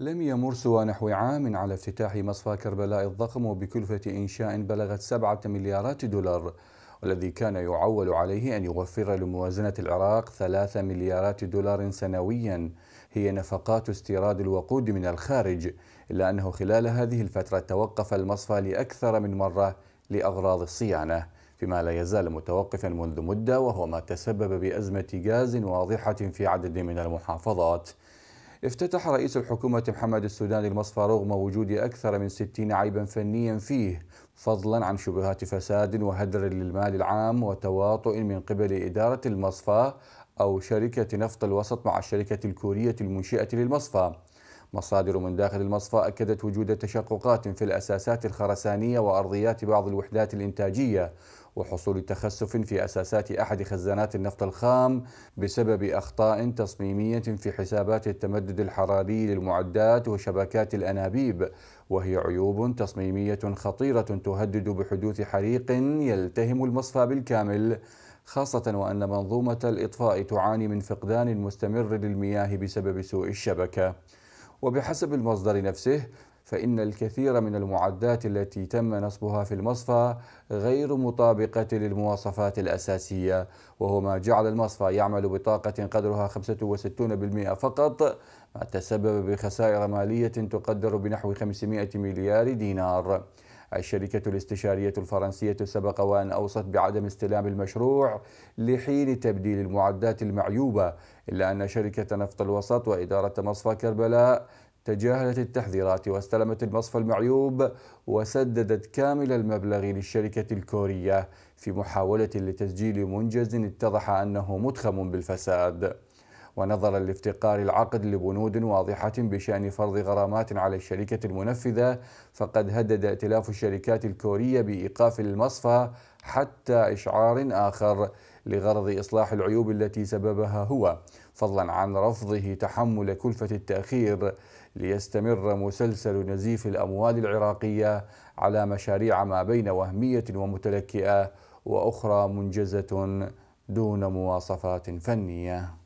لم يمر سوى نحو عام على افتتاح مصفى كربلاء الضخم وبكلفة إنشاء بلغت سبعة مليارات دولار والذي كان يعول عليه أن يوفر لموازنة العراق ثلاثة مليارات دولار سنويا هي نفقات استيراد الوقود من الخارج إلا أنه خلال هذه الفترة توقف المصفى لأكثر من مرة لأغراض الصيانة فيما لا يزال متوقفا منذ مدة وهو ما تسبب بأزمة غاز واضحة في عدد من المحافظات افتتح رئيس الحكومة محمد السوداني المصفى رغم وجود أكثر من ستين عيبا فنيا فيه فضلا عن شبهات فساد وهدر للمال العام وتواطؤ من قبل إدارة المصفى أو شركة نفط الوسط مع الشركة الكورية المنشئة للمصفى مصادر من داخل المصفى أكدت وجود تشققات في الأساسات الخرسانية وأرضيات بعض الوحدات الإنتاجية وحصول تخسف في أساسات أحد خزانات النفط الخام بسبب أخطاء تصميمية في حسابات التمدد الحراري للمعدات وشبكات الأنابيب وهي عيوب تصميمية خطيرة تهدد بحدوث حريق يلتهم المصفى بالكامل خاصة وأن منظومة الإطفاء تعاني من فقدان مستمر للمياه بسبب سوء الشبكة وبحسب المصدر نفسه فإن الكثير من المعدات التي تم نصبها في المصفى غير مطابقة للمواصفات الأساسية وهو ما جعل المصفى يعمل بطاقة قدرها 65% فقط ما تسبب بخسائر مالية تقدر بنحو 500 مليار دينار الشركة الاستشارية الفرنسية سبق وأن أوصت بعدم استلام المشروع لحين تبديل المعدات المعيوبة إلا أن شركة نفط الوسط وإدارة مصفى كربلاء تجاهلت التحذيرات واستلمت المصفى المعيوب وسددت كامل المبلغ للشركة الكورية في محاولة لتسجيل منجز اتضح أنه متخم بالفساد ونظرا لافتقار العقد لبنود واضحة بشأن فرض غرامات على الشركة المنفذة فقد هدد ائتلاف الشركات الكورية بإيقاف المصفى حتى إشعار آخر لغرض إصلاح العيوب التي سببها هو فضلا عن رفضه تحمل كلفة التأخير ليستمر مسلسل نزيف الأموال العراقية على مشاريع ما بين وهمية ومتلكئة وأخرى منجزة دون مواصفات فنيه